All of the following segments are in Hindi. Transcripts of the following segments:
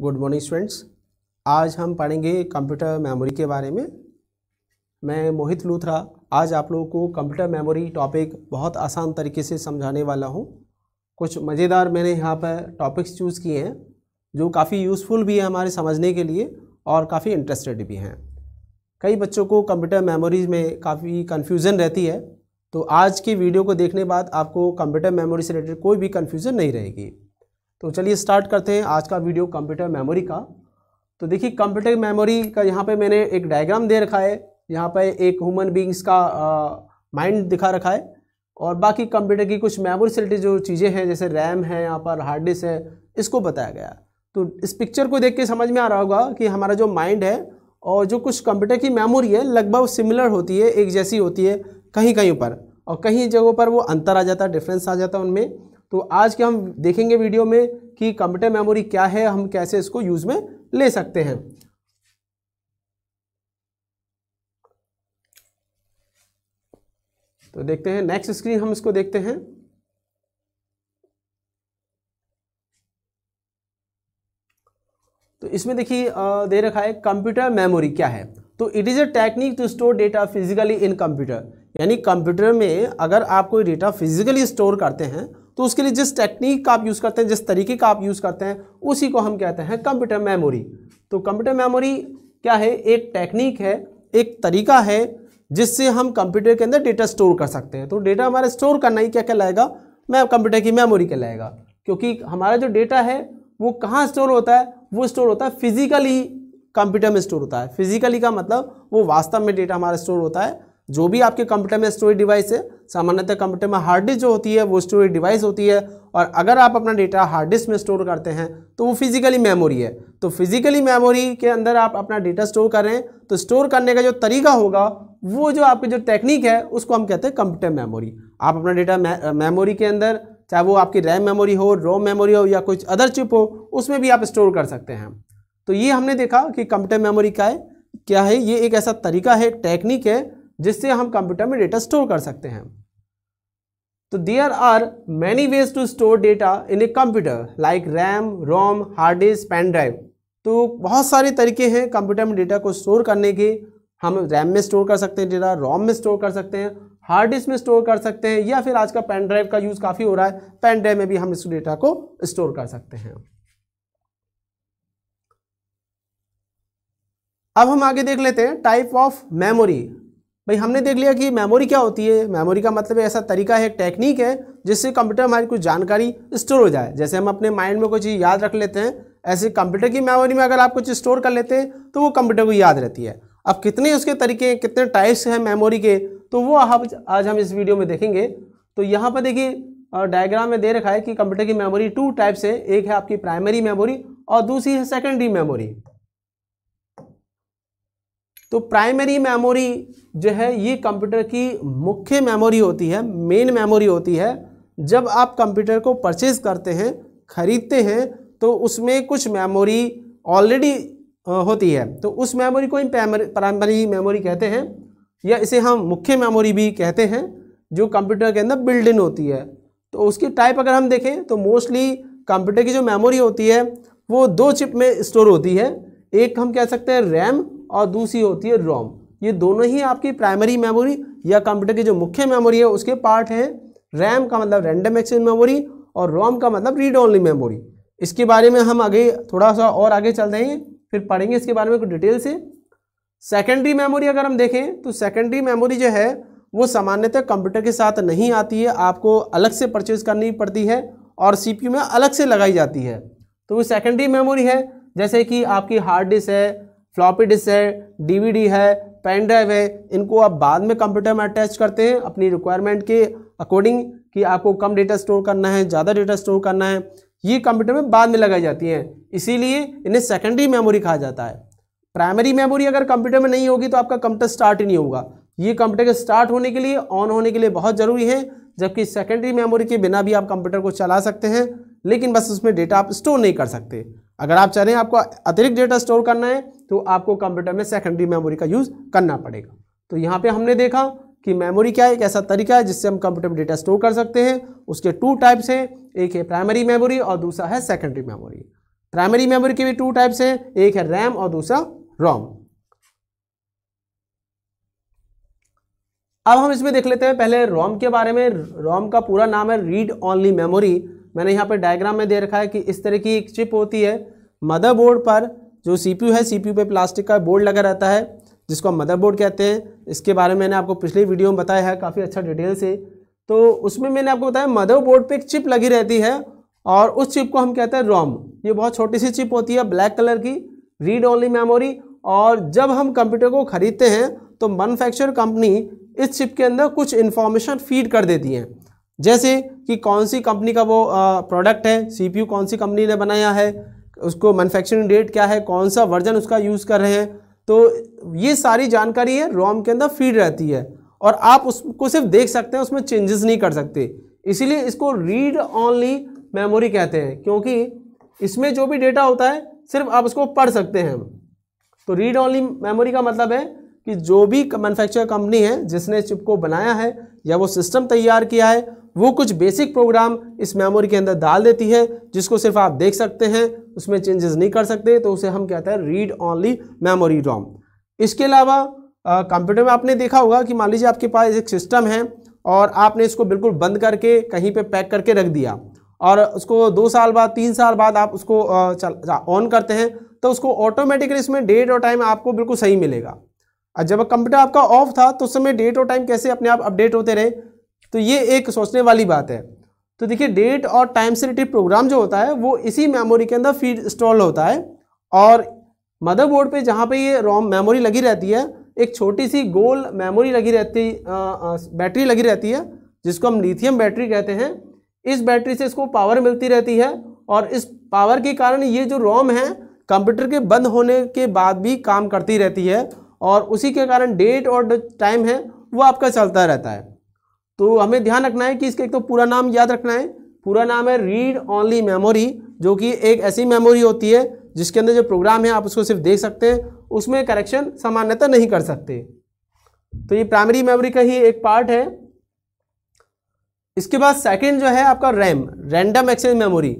गुड मॉर्निंग स्टूडेंट्स आज हम पढ़ेंगे कंप्यूटर मेमोरी के बारे में मैं मोहित लूथरा आज आप लोगों को कंप्यूटर मेमोरी टॉपिक बहुत आसान तरीके से समझाने वाला हूँ कुछ मज़ेदार मैंने यहाँ पर टॉपिक्स चूज़ किए हैं जो काफ़ी यूज़फुल भी है हमारे समझने के लिए और काफ़ी इंटरेस्टेड भी हैं कई बच्चों को कंप्यूटर मेमोरीज में काफ़ी कन्फ्यूज़न रहती है तो आज के वीडियो को देखने बाद आपको कंप्यूटर मेमोरी से रिलेटेड कोई भी कन्फ्यूज़न नहीं रहेगी तो चलिए स्टार्ट करते हैं आज का वीडियो कंप्यूटर मेमोरी का तो देखिए कंप्यूटर मेमोरी का यहाँ पे मैंने एक डायग्राम दे रखा है यहाँ पे एक ह्यूमन बींग्स का माइंड दिखा रखा है और बाकी कंप्यूटर की कुछ मेमोरी से जो चीज़ें हैं जैसे रैम है यहाँ पर हार्ड डिस्क है इसको बताया गया तो इस पिक्चर को देख के समझ में आ रहा होगा कि हमारा जो माइंड है और जो कुछ कंप्यूटर की मेमोरी है लगभग सिमिलर होती है एक जैसी होती है कहीं कहीं पर और कहीं जगहों पर वो अंतर आ जाता है डिफरेंस आ जाता है उनमें तो आज के हम देखेंगे वीडियो में कि कंप्यूटर मेमोरी क्या है हम कैसे इसको यूज में ले सकते हैं तो देखते हैं नेक्स्ट स्क्रीन हम इसको देखते हैं तो इसमें देखिए दे रखा है कंप्यूटर मेमोरी क्या है तो it is a technique to store data physically in computer यानी कंप्यूटर में अगर आप कोई डेटा फिजिकली स्टोर करते हैं तो उसके लिए जिस टेक्निक का आप यूज़ करते हैं जिस तरीके का आप यूज़ करते हैं उसी को हम कहते हैं कंप्यूटर मेमोरी तो कंप्यूटर मेमोरी क्या है एक टेक्निक है एक तरीका है जिससे हम कंप्यूटर के अंदर डेटा स्टोर कर सकते हैं तो डेटा हमारा स्टोर करना ही क्या कहलाएगा मैं कंप्यूटर की मेमोरी कहलाएगा क्योंकि हमारा जो डेटा है वो कहाँ स्टोर होता है वो स्टोर होता है फिजिकली कंप्यूटर में स्टोर होता है फिजिकली का मतलब वो वास्तव में डेटा हमारा स्टोर होता है जो भी आपके कंप्यूटर में स्टोरेज डिवाइस है सामान्यतः कंप्यूटर में हार्ड डिस्क जो होती है वो स्टोरेज डिवाइस होती है और अगर आप अपना डेटा हार्ड डिस्क में स्टोर करते हैं तो वो फिजिकली मेमोरी है तो फिजिकली मेमोरी के अंदर आप अपना डेटा स्टोर कर रहे हैं तो स्टोर करने का जो तरीका होगा वो जो आपकी जो टेक्निक है उसको हम कहते हैं कंप्यूटर मेमोरी आप अपना डेटा मेमोरी के अंदर चाहे वो आपकी रैम मेमोरी हो रोम मेमोरी हो या कुछ अदर चिप हो उसमें भी आप स्टोर कर सकते हैं तो ये हमने देखा कि कंप्यूटर मेमोरी का है क्या है ये एक ऐसा तरीका है टेक्निक है जिससे हम कंप्यूटर में डेटा स्टोर कर सकते हैं तो there are many ways to store data in a computer like RAM ROM hard disk pen drive तो बहुत सारे तरीके हैं कंप्यूटर में डेटा को स्टोर करने के हम रैम में स्टोर कर सकते हैं डेटा रोम में स्टोर कर सकते हैं हार्ड डिस्क में स्टोर कर सकते हैं या फिर आज का पेन ड्राइव का यूज़ काफ़ी हो रहा है पेन ड्राइव में भी हम इस डेटा को स्टोर कर सकते हैं अब हम आगे देख लेते हैं टाइप ऑफ मेमोरी भाई हमने देख लिया कि मेमोरी क्या होती है मेमोरी का मतलब ऐसा तरीका है टेक्निक है जिससे कंप्यूटर हमारी कुछ जानकारी स्टोर हो जाए जैसे हम अपने माइंड में कोई चीज़ याद रख लेते हैं ऐसे कंप्यूटर की मेमोरी में अगर आप कुछ स्टोर कर लेते हैं तो वो कंप्यूटर को याद रहती है अब कितने उसके तरीके कितने टाइप्स हैं मेमोरी के तो वो आप आज हम इस वीडियो में देखेंगे तो यहाँ पर देखिए डायग्राम में दे रखा है कि कंप्यूटर की मेमोरी टू टाइप्स है एक है आपकी प्राइमरी मेमोरी और दूसरी है सेकेंडरी मेमोरी तो प्राइमरी मेमोरी जो है ये कंप्यूटर की मुख्य मेमोरी होती है मेन मेमोरी होती है जब आप कंप्यूटर को परचेज़ करते हैं ख़रीदते हैं तो उसमें कुछ मेमोरी ऑलरेडी होती है तो उस मेमोरी को ही प्राइमरी मेमोरी कहते हैं या इसे हम मुख्य मेमोरी भी कहते हैं जो कंप्यूटर के अंदर बिल्ड इन होती है तो उसकी टाइप अगर हम देखें तो मोस्टली कंप्यूटर की जो मेमोरी होती है वो दो चिप में स्टोर होती है एक हम कह सकते हैं रैम और दूसरी होती है रोम ये दोनों ही आपकी प्राइमरी मेमोरी या कंप्यूटर की जो मुख्य मेमोरी है उसके पार्ट हैं रैम का मतलब रैंडम एक्सेस मेमोरी और रोम का मतलब रीड ओनली मेमोरी इसके बारे में हम आगे थोड़ा सा और आगे चल रहे हैं फिर पढ़ेंगे इसके बारे में कुछ डिटेल से सेकेंडरी मेमोरी अगर हम देखें तो सेकेंडरी मेमोरी जो है वो सामान्यतः कंप्यूटर के साथ नहीं आती है आपको अलग से परचेज करनी पड़ती है और सीपीयू में अलग से लगाई जाती है तो वो सेकेंडरी मेमोरी है जैसे कि आपकी हार्ड डिस्क है फ्लॉपी डिस्क है डीवीडी है पेन ड्राइव है इनको आप बाद में कंप्यूटर में अटैच करते हैं अपनी रिक्वायरमेंट के अकॉर्डिंग कि आपको कम डेटा स्टोर करना है ज़्यादा डेटा स्टोर करना है ये कंप्यूटर में बाद में लगाई जाती हैं इसीलिए इन्हें सेकेंडरी मेमोरी कहा जाता है प्राइमरी मेमोरी अगर कंप्यूटर में नहीं होगी तो आपका कंप्यूटर स्टार्ट ही नहीं होगा ये कंप्यूटर के स्टार्ट होने के लिए ऑन होने के लिए बहुत ज़रूरी है जबकि सेकेंडरी मेमोरी के बिना भी आप कंप्यूटर को चला सकते हैं लेकिन बस उसमें डेटा आप स्टोर नहीं कर सकते अगर आप चाह रहे हैं आपको अतिरिक्त डेटा स्टोर करना है तो आपको कंप्यूटर में सेकेंडरी मेमोरी का यूज़ करना पड़ेगा तो यहाँ पे हमने देखा कि मेमोरी क्या है एक ऐसा तरीका है जिससे हम कंप्यूटर में डेटा स्टोर कर सकते हैं उसके टू टाइप्स हैं एक है प्राइमरी मेमोरी और दूसरा है सेकेंडरी मेमोरी प्राइमरी मेमोरी के भी टू टाइप्स हैं एक है रैम और दूसरा रोम अब हम इसमें देख लेते हैं पहले रोम के बारे में रोम का पूरा नाम है रीड ओनली मेमोरी मैंने यहाँ पर डायग्राम में दे रखा है कि इस तरह की एक चिप होती है मदरबोर्ड पर जो सीपीयू है सीपीयू पे प्लास्टिक का बोर्ड लगा रहता है जिसको हम मदरबोर्ड कहते हैं इसके बारे में मैंने आपको पिछले वीडियो में बताया है काफ़ी अच्छा डिटेल से तो उसमें मैंने आपको बताया मदरबोर्ड पे एक चिप लगी रहती है और उस चिप को हम कहते हैं रोम ये बहुत छोटी सी चिप होती है ब्लैक कलर की रीड ओनली मेमोरी और जब हम कंप्यूटर को ख़रीदते हैं तो मैनुफैक्चर कंपनी इस चिप के अंदर कुछ इन्फॉर्मेशन फीड कर देती हैं जैसे कि कौन सी कंपनी का वो प्रोडक्ट है सीपीयू कौन सी कंपनी ने बनाया है उसको मैनुफैक्चरिंग डेट क्या है कौन सा वर्जन उसका यूज़ कर रहे हैं तो ये सारी जानकारी है रोम के अंदर फीड रहती है और आप उसको सिर्फ देख सकते हैं उसमें चेंजेस नहीं कर सकते इसीलिए इसको रीड ऑनली मेमोरी कहते हैं क्योंकि इसमें जो भी डेटा होता है सिर्फ आप उसको पढ़ सकते हैं तो रीड ऑनली मेमोरी का मतलब है कि जो भी मैनुफैक्चर कंपनी है जिसने चिप को बनाया है या वो सिस्टम तैयार किया है वो कुछ बेसिक प्रोग्राम इस मेमोरी के अंदर डाल देती है जिसको सिर्फ आप देख सकते हैं उसमें चेंजेस नहीं कर सकते तो उसे हम कहते हैं रीड ऑनली मेमोरी रॉम इसके अलावा कंप्यूटर में आपने देखा होगा कि मान लीजिए आपके पास एक सिस्टम है और आपने इसको बिल्कुल बंद करके कहीं पे पैक करके रख दिया और उसको दो साल बाद तीन साल बाद आप उसको ऑन करते हैं तो उसको ऑटोमेटिकली इसमें डेट और टाइम आपको बिल्कुल सही मिलेगा और जब कंप्यूटर आपका ऑफ था तो उस समय डेट और टाइम कैसे अपने आप अपडेट होते रहे तो ये एक सोचने वाली बात है तो देखिए डेट और टाइम से रिलेटेड प्रोग्राम जो होता है वो इसी मेमोरी के अंदर फीड इंस्टॉल होता है और मदरबोर्ड पे जहाँ पे ये रोम मेमोरी लगी रहती है एक छोटी सी गोल मेमोरी लगी रहती आ, आ, बैटरी लगी रहती है जिसको हम लिथियम बैटरी कहते हैं इस बैटरी से इसको पावर मिलती रहती है और इस पावर के कारण ये जो रोम है कंप्यूटर के बंद होने के बाद भी काम करती रहती है और उसी के कारण डेट और टाइम है वो आपका चलता रहता है तो हमें ध्यान रखना है कि इसका एक तो पूरा नाम याद रखना है पूरा नाम है रीड ओनली मेमोरी जो कि एक ऐसी मेमोरी होती है जिसके अंदर जो प्रोग्राम है आप उसको सिर्फ देख सकते हैं उसमें करेक्शन सामान्यतः नहीं कर सकते तो ये प्राइमरी मेमोरी का ही एक पार्ट है इसके बाद सेकंड जो है आपका रैम रैंडम एक्सेस मेमोरी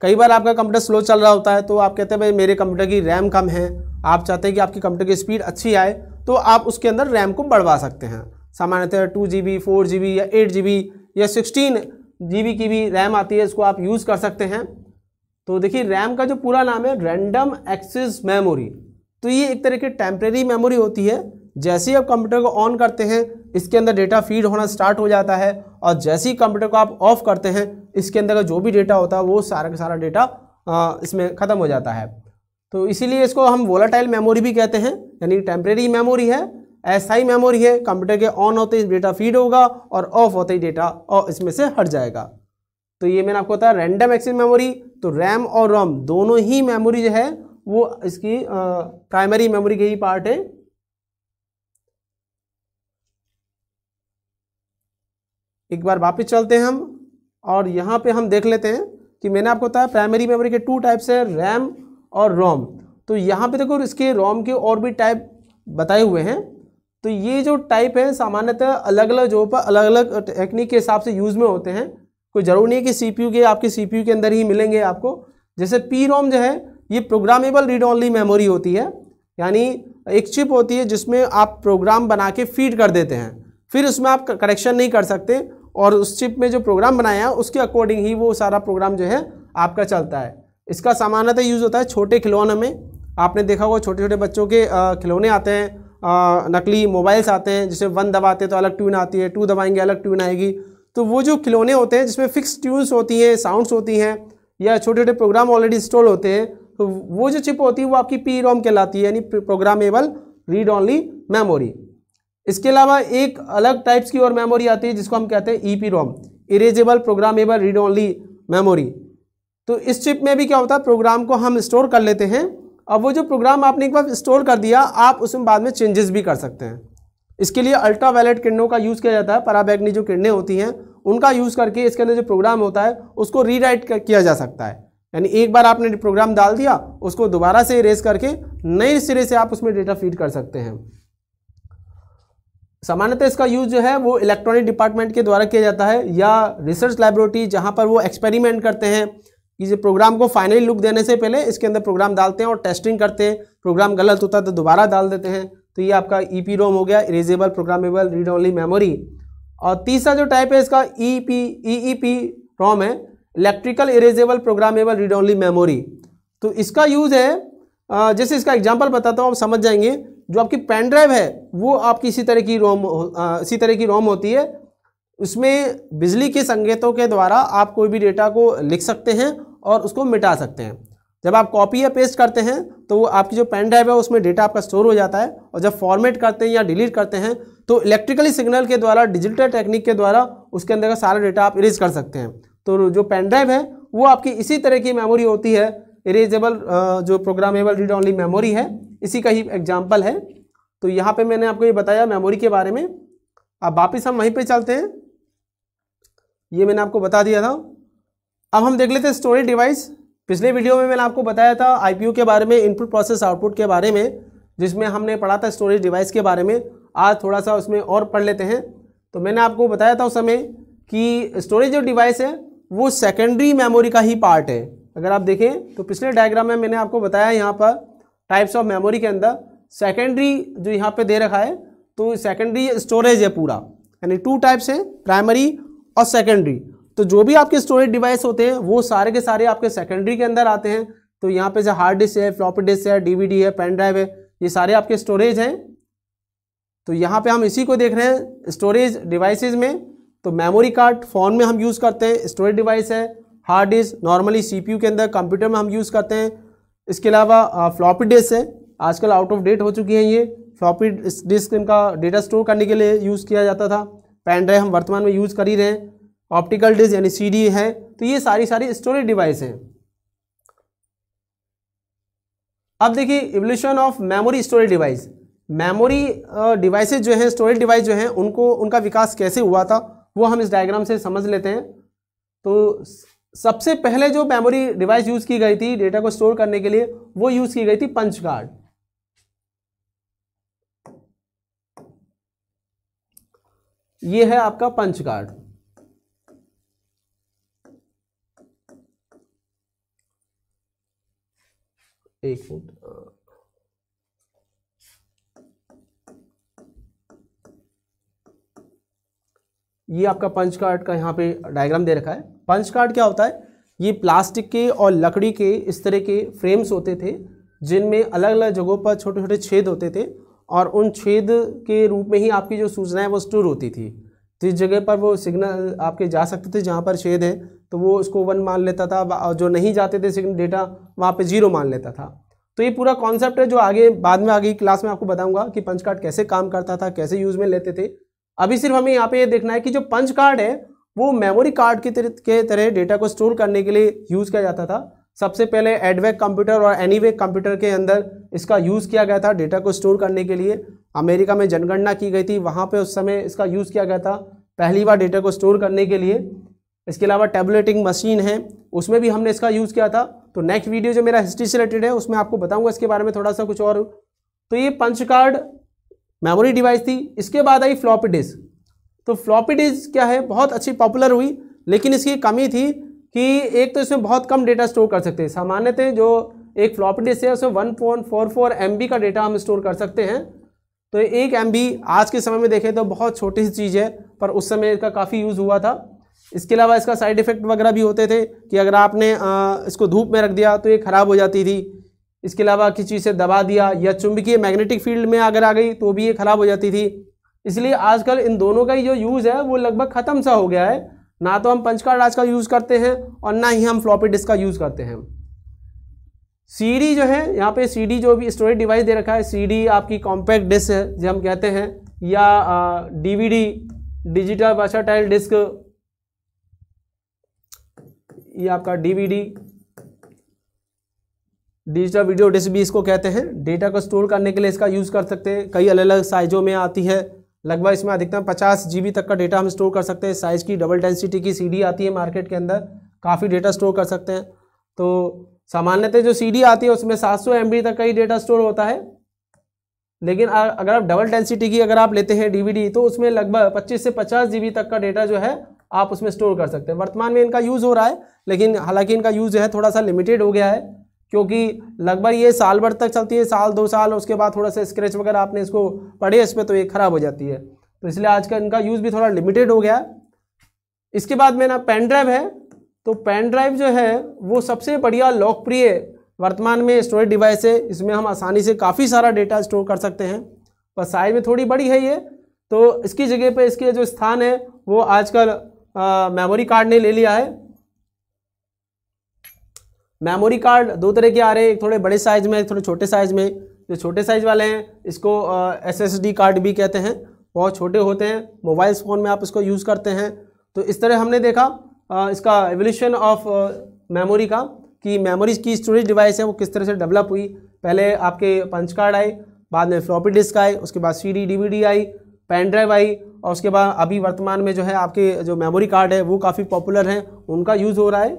कई बार आपका कंप्यूटर स्लो चल रहा होता है तो आप कहते हैं भाई मेरे कंप्यूटर की रैम कम है आप चाहते हैं कि आपकी कंप्यूटर की स्पीड अच्छी आए तो आप उसके अंदर रैम को बढ़वा सकते हैं सामान्यतः two G B four G B या एट जी बी या सिक्सटीन जी बी की भी रैम आती है इसको आप यूज़ कर सकते हैं तो देखिए रैम का जो पूरा नाम है रैंडम एक्सेस मेमोरी तो ये एक तरह की टेम्प्रेरी मेमोरी होती है जैसे ही आप कंप्यूटर को ऑन करते हैं इसके अंदर डेटा फीड होना स्टार्ट हो जाता है और जैसे ही कंप्यूटर को आप ऑफ करते हैं इसके अंदर का जो भी डेटा होता है वो सारा का सारा डेटा इसमें ख़त्म हो जाता है तो इसीलिए इसको हम वोलाटाइल मेमोरी भी कहते हैं यानी टेम्प्रेरी मेमोरी है ऐसा ही मेमोरी है कंप्यूटर के ऑन होते ही डेटा फीड होगा और ऑफ होते ही डेटा और इसमें से हट जाएगा तो ये मैंने आपको बताया रैंडम एक्सेस मेमोरी तो रैम और रोम दोनों ही मेमोरी जो है वो इसकी प्राइमरी मेमोरी के ही पार्ट है एक बार वापस चलते हैं हम और यहाँ पे हम देख लेते हैं कि मैंने आपको बताया प्राइमरी मेमोरी के टू टाइप्स है रैम और रोम तो यहाँ पे देखो इसके रोम के और भी टाइप बताए हुए हैं तो ये जो टाइप है सामान्यतः अलग अलग जगहों पर अलग अलग टेक्निक के हिसाब से यूज़ में होते हैं कोई ज़रूरी नहीं है कि सीपीयू के आपके सीपीयू के अंदर ही मिलेंगे आपको जैसे पी रोम जो है ये प्रोग्रामेबल रीड ऑनली मेमोरी होती है यानी एक चिप होती है जिसमें आप प्रोग्राम बना के फीड कर देते हैं फिर उसमें आप करेक्शन नहीं कर सकते और उस चिप में जो प्रोग्राम बनाया है उसके अकॉर्डिंग ही वो सारा प्रोग्राम जो है आपका चलता है इसका सामान्यतः यूज़ होता है छोटे खिलौने में आपने देखा होगा छोटे छोटे बच्चों के खिलौने आते हैं नकली मोबाइल्स आते हैं जिसे वन दबाते हैं तो अलग ट्यून आती है टू दबाएंगे अलग ट्यून आएगी तो वो जो खिलौने होते हैं जिसमें फिक्स ट्यून्स होती हैं साउंड्स होती हैं या छोटे छोटे प्रोग्राम ऑलरेडी इंस्टॉल होते हैं तो वो जो चिप होती है वो आपकी पी रोम कहलाती है यानी प्रोग्रामेबल रीड ऑनली मेमोरी इसके अलावा एक अलग टाइप्स की और मेमोरी आती है जिसको हम कहते हैं E P ROM erasable programmable read only memory तो इस चिप में भी क्या होता है प्रोग्राम को हम स्टोर कर लेते हैं और वो जो प्रोग्राम आपने एक बार स्टोर कर दिया आप उसमें बाद में चेंजेस भी कर सकते हैं इसके लिए अल्ट्रा वायलेट किरणों का यूज़ किया जाता है पराबैग्नि जो किरणें होती हैं उनका यूज़ करके इसके अंदर जो प्रोग्राम होता है उसको रीराइट किया जा सकता है यानी एक बार आपने प्रोग्राम डाल दिया उसको दोबारा से इरेज करके नए सिरे से आप उसमें डेटा फीड कर सकते हैं सामान्यतः इसका यूज जो है वो इलेक्ट्रॉनिक डिपार्टमेंट के द्वारा किया जाता है या रिसर्च लाइब्रेटरी जहाँ पर वो एक्सपेरिमेंट करते हैं जो प्रोग्राम को फाइनली लुक देने से पहले इसके अंदर प्रोग्राम डालते हैं और टेस्टिंग करते हैं प्रोग्राम गलत होता है तो दोबारा डाल देते हैं तो ये आपका ई पी रोम हो गया erasable programmable read only memory और तीसरा जो टाइप है इसका ई पी ई ई पी रोम है electrical erasable programmable read only memory तो इसका यूज़ है जैसे इसका एग्जाम्पल बताता हूँ आप समझ जाएंगे जो आपकी पेन ड्राइव है वो आपकी इसी तरह की रोम इसी तरह की रोम होती है उसमें बिजली के संकेतों के द्वारा आप कोई भी डेटा को लिख सकते हैं और उसको मिटा सकते हैं जब आप कॉपी या पेस्ट करते हैं तो वो आपकी जो पेन ड्राइव है उसमें डेटा आपका स्टोर हो जाता है और जब फॉर्मेट करते हैं या डिलीट करते हैं तो इलेक्ट्रिकली सिग्नल के द्वारा डिजिटल टेक्निक के द्वारा उसके अंदर का सारा डेटा आप इरेज कर सकते हैं तो जो पेन ड्राइव है वो आपकी इसी तरह की मेमोरी होती है इरेजेबल जो प्रोग्रामेबल रीड ऑनली मेमोरी है इसी का ही एग्जाम्पल है तो यहाँ पर मैंने आपको ये बताया मेमोरी के बारे में अब वापस हम वहीं पर चलते हैं ये मैंने आपको बता दिया था अब हम देख लेते हैं स्टोरेज डिवाइस पिछले वीडियो में मैंने आपको बताया था आई के बारे में इनपुट प्रोसेस आउटपुट के बारे में जिसमें हमने पढ़ा था स्टोरेज डिवाइस के बारे में आज थोड़ा सा उसमें और पढ़ लेते हैं तो मैंने आपको बताया था उस समय कि स्टोरेज जो डिवाइस है वो सेकेंडरी मेमोरी का ही पार्ट है अगर आप देखें तो पिछले डायग्राम में मैंने आपको बताया यहाँ पर टाइप्स ऑफ मेमोरी के अंदर सेकेंडरी जो यहाँ पे दे रखा है तो सेकेंडरी स्टोरेज है पूरा यानी टू टाइप्स है प्राइमरी और सेकेंडरी तो जो भी आपके स्टोरेज डिवाइस होते हैं वो सारे के सारे आपके सेकेंडरी के अंदर आते हैं तो यहाँ पे जैसे हार्ड डिस्क है फ्लॉप डिस्क है डीवीडी है पेन ड्राइव है ये सारे आपके स्टोरेज हैं तो यहाँ पे हम इसी को देख रहे हैं स्टोरेज डिवाइसेज में तो मेमोरी कार्ड फ़ोन में हम यूज़ करते हैं स्टोरेज डिवाइस है हार्ड डिस्क नॉर्मली सी के अंदर कंप्यूटर में हम यूज़ करते हैं इसके अलावा फ्लॉपी डिस्क है आजकल आउट ऑफ डेट हो चुकी है ये फ्लॉपी डिस्क इनका डेटा स्टोर करने के लिए यूज़ किया जाता था पेन ड्राइव हम वर्तमान में यूज़ कर ही रहे हैं ऑप्टिकल डिस्क यानी सी है तो ये सारी सारी स्टोरेज डिवाइस हैं अब देखिए evolution of memory storage device memory devices जो हैं स्टोरेज डिवाइस जो हैं उनको उनका विकास कैसे हुआ था वो हम इस डायग्राम से समझ लेते हैं तो सबसे पहले जो मेमोरी डिवाइस यूज़ की गई थी डेटा को स्टोर करने के लिए वो यूज़ की गई थी पंच कार्ड ये है आपका पंच कार्ड एक मिनट ये आपका पंच कार्ड का यहाँ पे डायग्राम दे रखा है पंच कार्ड क्या होता है ये प्लास्टिक के और लकड़ी के इस तरह के फ्रेम्स होते थे जिनमें अलग अलग जगहों पर छोटे छोटे छेद होते थे और उन छेद के रूप में ही आपकी जो सूचनाएं वो स्टोर होती थी तो इस जगह पर वो सिग्नल आपके जा सकते थे जहाँ पर छेद है तो वो उसको वन मान लेता था और जो नहीं जाते थे सिग्नल डेटा वहाँ पे जीरो मान लेता था तो ये पूरा कॉन्सेप्ट है जो आगे बाद में आगे क्लास में आपको बताऊंगा कि पंच कार्ड कैसे काम करता था कैसे यूज़ में लेते थे अभी सिर्फ हमें यहाँ पे ये देखना है कि जो पंच कार्ड है वो मेमोरी कार्ड की तरह के तरह डेटा को स्टोर करने के लिए यूज़ किया जाता था सबसे पहले एडवेक कंप्यूटर और एनीवे कंप्यूटर के अंदर इसका यूज़ किया गया था डेटा को स्टोर करने के लिए अमेरिका में जनगणना की गई थी वहाँ पे उस समय इसका यूज़ किया गया था पहली बार डेटा को स्टोर करने के लिए इसके अलावा टेबलेटिंग मशीन है उसमें भी हमने इसका यूज़ किया था तो नेक्स्ट वीडियो जो मेरा हिस्ट्री से रिलेटेड है उसमें आपको बताऊँगा इसके बारे में थोड़ा सा कुछ और तो ये पंच कार्ड मेमोरी डिवाइस थी इसके बाद आई फ्लॉपी डिस्क तो फ्लॉपी डिस्क क्या है बहुत अच्छी पॉपुलर हुई लेकिन इसकी कमी थी कि एक तो इसमें बहुत कम डेटा स्टोर कर सकते हैं सामान्यतः जो एक फ्लॉप डिस्क है उसमें one point four four M B का डेटा हम स्टोर कर सकते हैं तो एक एम बी आज के समय में देखें तो बहुत छोटी सी चीज़ है पर उस समय इसका काफ़ी यूज़ हुआ था इसके अलावा इसका साइड इफ़ेक्ट वगैरह भी होते थे कि अगर आपने आ, इसको धूप में रख दिया तो ये ख़राब हो जाती थी इसके अलावा किसी चीज़ से दबा दिया या चुंबकीय मैग्नेटिक फील्ड में अगर आ गई तो भी ये ख़राब हो जाती थी इसलिए आजकल इन दोनों का ही जो यूज़ है वो लगभग ख़त्म सा हो गया है ना तो हम पंचकार राज का यूज़ करते हैं और ना ही हम फ्लॉपी डिस्क का यूज़ करते हैं सीडी जो है यहाँ पे सीडी जो भी स्टोरेज डिवाइस दे रखा है सीडी आपकी कॉम्पैक्ट डिस्क है जो हम कहते हैं या डीवीडी डिजिटल वर्साटाइल डिस्क ये आपका डीवीडी डिजिटल वीडियो डिस्क भी इसको कहते हैं डेटा को स्टोर करने के लिए इसका यूज़ कर सकते हैं कई अलग अलग साइजों में आती है लगभग इसमें अधिकतम पचास जी तक का डेटा हम स्टोर कर सकते हैं साइज़ की डबल डेंसिटी की सी आती है मार्केट के अंदर काफ़ी डेटा स्टोर कर सकते हैं तो सामान्यतः जो सी आती है उसमें सात सौ तक का ही डेटा स्टोर होता है लेकिन अगर आप डबल डेंसिटी की अगर आप लेते हैं डीवीडी तो उसमें लगभग 25 से 50 जीबी तक का डेटा जो है आप उसमें स्टोर कर सकते हैं वर्तमान में इनका यूज़ हो रहा है लेकिन हालांकि इनका यूज़ जो है थोड़ा सा लिमिटेड हो गया है क्योंकि लगभग ये साल भर तक चलती है साल दो साल उसके बाद थोड़ा सा स्क्रैच वगैरह आपने इसको पढ़े इस पर तो ये ख़राब हो जाती है तो इसलिए आज का इनका यूज़ भी थोड़ा लिमिटेड हो गया है इसके बाद मेरा पेन ड्राइव है तो पेन ड्राइव जो है वो सबसे बढ़िया लोकप्रिय वर्तमान में स्टोरेज डिवाइस है इसमें हम आसानी से काफ़ी सारा डेटा स्टोर कर सकते हैं पर साइज में थोड़ी बड़ी है ये तो इसकी जगह पे इसके जो स्थान है वो आजकल मेमोरी कार्ड ने ले लिया है मेमोरी कार्ड दो तरह के आ रहे हैं एक थोड़े बड़े साइज़ में एक थोड़े छोटे साइज़ में जो छोटे साइज़ वाले हैं इसको एस एस डी कार्ड भी कहते हैं बहुत छोटे होते हैं मोबाइल फ़ोन में आप इसको यूज़ करते हैं तो इस तरह हमने देखा आ, इसका एवोल्यूशन ऑफ मेमोरी का कि मेमोरीज की स्टोरेज डिवाइस है वो किस तरह से डेवलप हुई पहले आपके पंच कार्ड आए बाद में फ्लॉपी डिस्क आए उसके बाद वी डी आई पेन ड्राइव आई और उसके बाद अभी वर्तमान में जो है आपके जो मेमोरी कार्ड है वो काफ़ी पॉपुलर हैं उनका यूज़ हो रहा है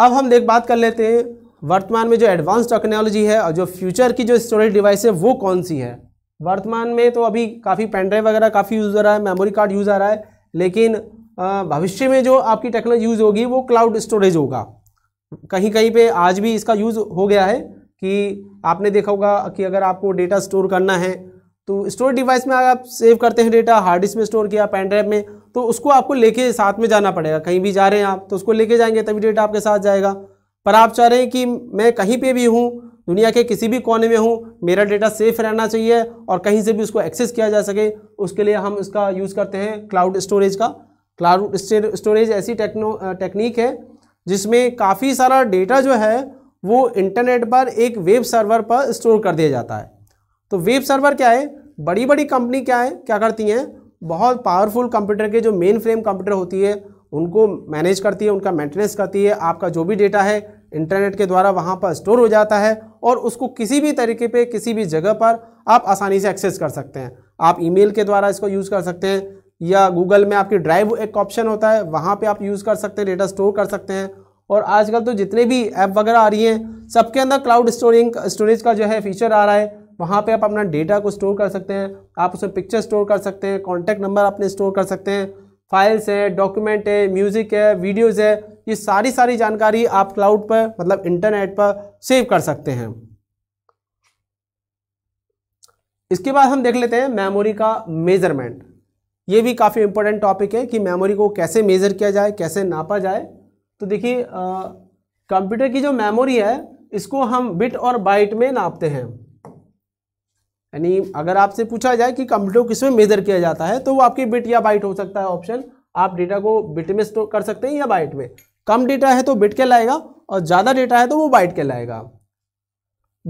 अब हम देख बात कर लेते हैं वर्तमान में जो एडवांस टेक्नोलॉजी है और जो फ्यूचर की जो स्टोरेज डिवाइस है वो कौन सी है वर्तमान में तो अभी काफ़ी पेनड्राइव वगैरह काफ़ी यूज़ हो रहा है मेमोरी कार्ड यूज़ आ रहा है लेकिन भविष्य में जो आपकी टेक्नोलॉजी यूज़ होगी वो क्लाउड स्टोरेज होगा कहीं कहीं पे आज भी इसका यूज़ हो गया है कि आपने देखा होगा कि अगर आपको डेटा स्टोर करना है तो स्टोरेज डिवाइस में अगर आप सेव करते हैं डेटा हार्ड डिस्क में स्टोर किया पेन ड्राइव में तो उसको आपको लेके साथ में जाना पड़ेगा कहीं भी जा रहे हैं आप तो उसको लेके जाएंगे तभी डेटा आपके साथ जाएगा पर आप चाह रहे हैं कि मैं कहीं पे भी हूँ दुनिया के किसी भी कोने में हूँ मेरा डेटा सेफ रहना चाहिए और कहीं से भी उसको एक्सेस किया जा सके उसके लिए हम इसका यूज़ करते हैं क्लाउड स्टोरेज का क्लाउड स्टोरेज ऐसी टेक्नो टेक्निक है जिसमें काफ़ी सारा डेटा जो है वो इंटरनेट पर एक वेब सर्वर पर स्टोर कर दिया जाता है तो वेब सर्वर क्या है बड़ी बड़ी कंपनी क्या है क्या करती हैं बहुत पावरफुल कंप्यूटर के जो मेन फ्रेम कंप्यूटर होती है उनको मैनेज करती है उनका मेंटेनेंस करती है आपका जो भी डेटा है इंटरनेट के द्वारा वहाँ पर स्टोर हो जाता है और उसको किसी भी तरीके पे किसी भी जगह पर आप आसानी से एक्सेस कर सकते हैं आप ईमेल के द्वारा इसको यूज़ कर सकते हैं या गूगल में आपकी ड्राइव एक ऑप्शन होता है वहाँ पर आप यूज़ कर सकते हैं डेटा स्टोर कर सकते हैं और आजकल तो जितने भी ऐप वगैरह आ रही हैं सबके अंदर क्लाउड स्टोरिंग स्टोरेज का जो है फीचर आ रहा है वहाँ पे आप अपना डेटा को स्टोर कर सकते हैं आप उसमें पिक्चर स्टोर कर सकते हैं कॉन्टैक्ट नंबर अपने स्टोर कर सकते हैं फाइल्स हैं डॉक्यूमेंट है म्यूज़िक है वीडियोज़ है ये सारी सारी जानकारी आप क्लाउड पर मतलब इंटरनेट पर सेव कर सकते हैं इसके बाद हम देख लेते हैं मेमोरी का मेज़रमेंट ये भी काफ़ी इंपॉर्टेंट टॉपिक है कि मेमोरी को कैसे मेज़र किया जाए कैसे नापा जाए तो देखिए कंप्यूटर की जो मेमोरी है इसको हम बिट और बाइट में नापते हैं यानी अगर आपसे पूछा जाए कि कंप्यूटर को किसमें मेजर किया जाता है तो वो आपकी बिट या बाइट हो सकता है ऑप्शन आप डेटा को बिट में स्टोर कर सकते हैं या बाइट में कम डेटा है तो बिट के लाएगा और ज़्यादा डेटा है तो वो बाइट के लाएगा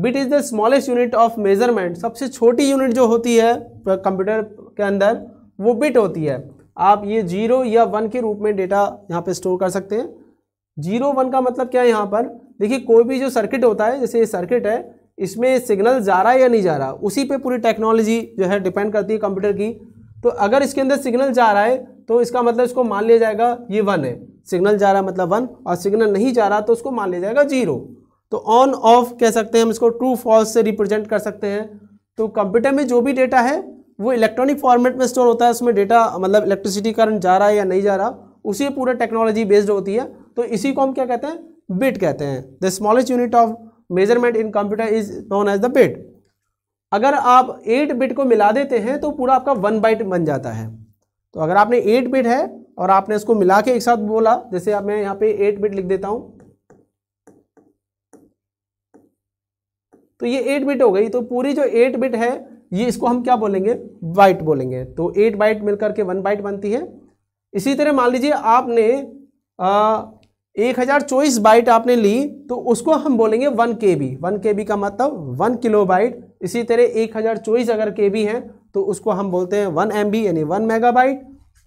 bit is the smallest unit of measurement सबसे छोटी यूनिट जो होती है कंप्यूटर के अंदर वो बिट होती है आप ये जीरो या वन के रूप में डेटा यहाँ पे स्टोर कर सकते हैं जीरो वन का मतलब क्या है यहाँ पर देखिए कोई भी जो सर्किट होता है जैसे ये सर्किट है इसमें सिग्नल जा रहा है या नहीं जा रहा उसी पे पूरी टेक्नोलॉजी जो है डिपेंड करती है कंप्यूटर की तो अगर इसके अंदर सिग्नल जा रहा है तो इसका मतलब इसको मान लिया जाएगा ये वन है सिग्नल जा रहा है मतलब वन और सिग्नल नहीं जा रहा तो उसको मान लिया जाएगा जीरो तो ऑन ऑफ कह सकते हैं हम इसको ट्रू फॉल्स से रिप्रेजेंट कर सकते हैं तो कंप्यूटर में जो भी डेटा है वो इलेक्ट्रॉनिक फॉर्मेट में स्टोर होता है उसमें डेटा मतलब इलेक्ट्रिसिटी करंट जा रहा है या नहीं जा रहा उसी पूरा टेक्नोलॉजी बेस्ड होती है तो इसी को हम क्या कहते हैं बिट कहते हैं the smallest unit of measurement in computer is known as the bit अगर आप एट बिट को मिला देते हैं तो पूरा आपका वन बाइट बन जाता है तो अगर आपने एट बिट है और आपने इसको मिला के एक साथ बोला जैसे आप मैं यहाँ पे एट बिट लिख देता हूँ तो ये एट बिट हो गई तो पूरी जो एट बिट है ये इसको हम क्या बोलेंगे बाइट बोलेंगे तो एट बाइट मिलकर के वन बाइट बनती है इसी तरह मान लीजिए आपने आ, एक हज़ार चौबीस बाइट आपने ली तो उसको हम बोलेंगे वन के बी वन के बी का मतलब वन किलो बाइट इसी तरह एक हज़ार चौबीस अगर के बी है तो उसको हम बोलते हैं वन एम बी यानी वन मेगा बाइट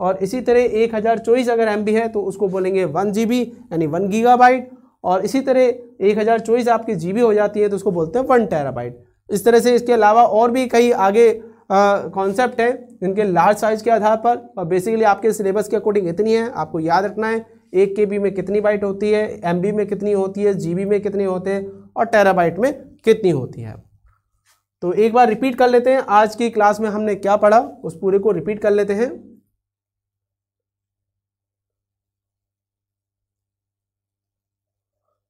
और इसी तरह एक हज़ार चौबीस अगर एम बी है तो उसको बोलेंगे वन जी बी यानी वन गीगा बाइट और इसी तरह एक हज़ार चौबीस आपकी जी बी हो जाती है तो उसको बोलते हैं वन टेरा बाइट इस तरह से इसके अलावा और भी कई आगे कॉन्सेप्ट हैं इनके लार्ज साइज़ के आधार पर और बेसिकली आपके सिलेबस के अकॉर्डिंग इतनी है आपको याद रखना है एक के में कितनी बाइट होती है एम में कितनी होती है जी में कितनी होते हैं और टेराबाइट में कितनी होती है तो एक बार रिपीट कर लेते हैं आज की क्लास में हमने क्या पढ़ा उस पूरे को रिपीट कर लेते हैं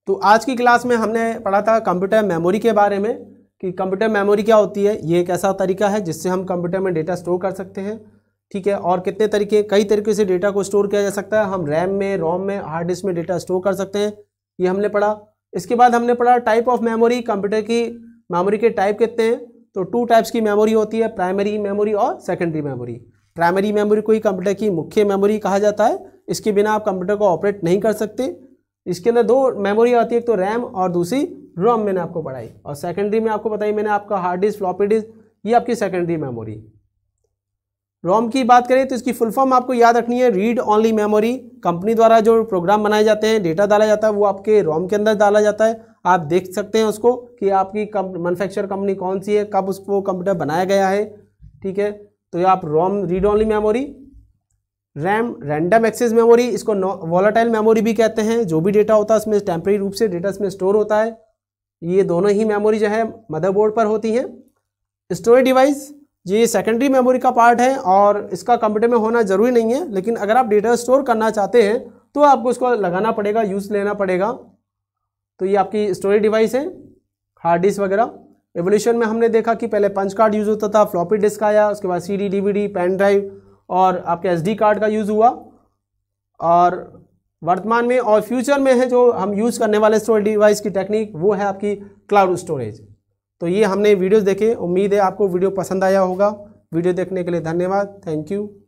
तो आज की क्लास में हमने पढ़ा था कंप्यूटर मेमोरी के बारे में कि कंप्यूटर मेमोरी क्या होती है ये एक ऐसा तरीका है जिससे हम कंप्यूटर में डेटा स्टोर कर सकते हैं ठीक है और कितने तरीके कई तरीके से डेटा को स्टोर किया जा सकता है हम रैम में रोम में हार्ड डिस्क में डेटा स्टोर कर सकते हैं ये हमने पढ़ा इसके बाद हमने पढ़ा टाइप ऑफ मेमोरी कंप्यूटर की मेमोरी के टाइप कितने हैं तो टू टाइप्स की मेमोरी होती है प्राइमरी मेमोरी और सेकेंडरी मेमोरी प्राइमरी मेमोरी को ही कंप्यूटर की मुख्य मेमोरी कहा जाता है इसके बिना आप कंप्यूटर को ऑपरेट नहीं कर सकते इसके अंदर दो मेमोरी आती है एक तो रैम और दूसरी रोम मैंने आपको पढ़ाई और सेकेंडरी में आपको बताई मैंने आपका हार्ड डिस्क फ्लॉपी डिस्क ये आपकी सेकेंडरी मेमोरी रोम की बात करें तो इसकी फुल फॉर्म आपको याद रखनी है रीड ऑनली मेमोरी कंपनी द्वारा जो प्रोग्राम बनाए जाते हैं डेटा डाला जाता है वो आपके रोम के अंदर डाला जाता है आप देख सकते हैं उसको कि आपकी मैनुफैक्चर कंपनी कौन सी है कब उसको कंप्यूटर बनाया गया है ठीक है तो आप ROM read only memory RAM random access memory इसको वॉलाटाइल मेमोरी भी कहते हैं जो भी डेटा होता है उसमें टेम्प्रेरी रूप से डेटा इसमें स्टोर होता है ये दोनों ही मेमोरी जो है मदरबोर्ड पर होती है स्टोरेज डिवाइस ये सेकेंडरी मेमोरी का पार्ट है और इसका कंप्यूटर में होना ज़रूरी नहीं है लेकिन अगर आप डेटा स्टोर करना चाहते हैं तो आपको इसको लगाना पड़ेगा यूज़ लेना पड़ेगा तो ये आपकी स्टोरेज डिवाइस है हार्ड डिस्क वगैरह एवोल्यूशन में हमने देखा कि पहले पंच कार्ड यूज़ होता था फ्लॉपी डिस्क आया उसके बाद सीडी डी पेन ड्राइव और आपके एस कार्ड का यूज़ हुआ और वर्तमान में और फ्यूचर में है जो हम यूज़ करने वाले स्टोरेज डिवाइस की टेक्निक वो है आपकी क्लाउड स्टोरेज तो ये हमने वीडियोस देखे उम्मीद है आपको वीडियो पसंद आया होगा वीडियो देखने के लिए धन्यवाद थैंक यू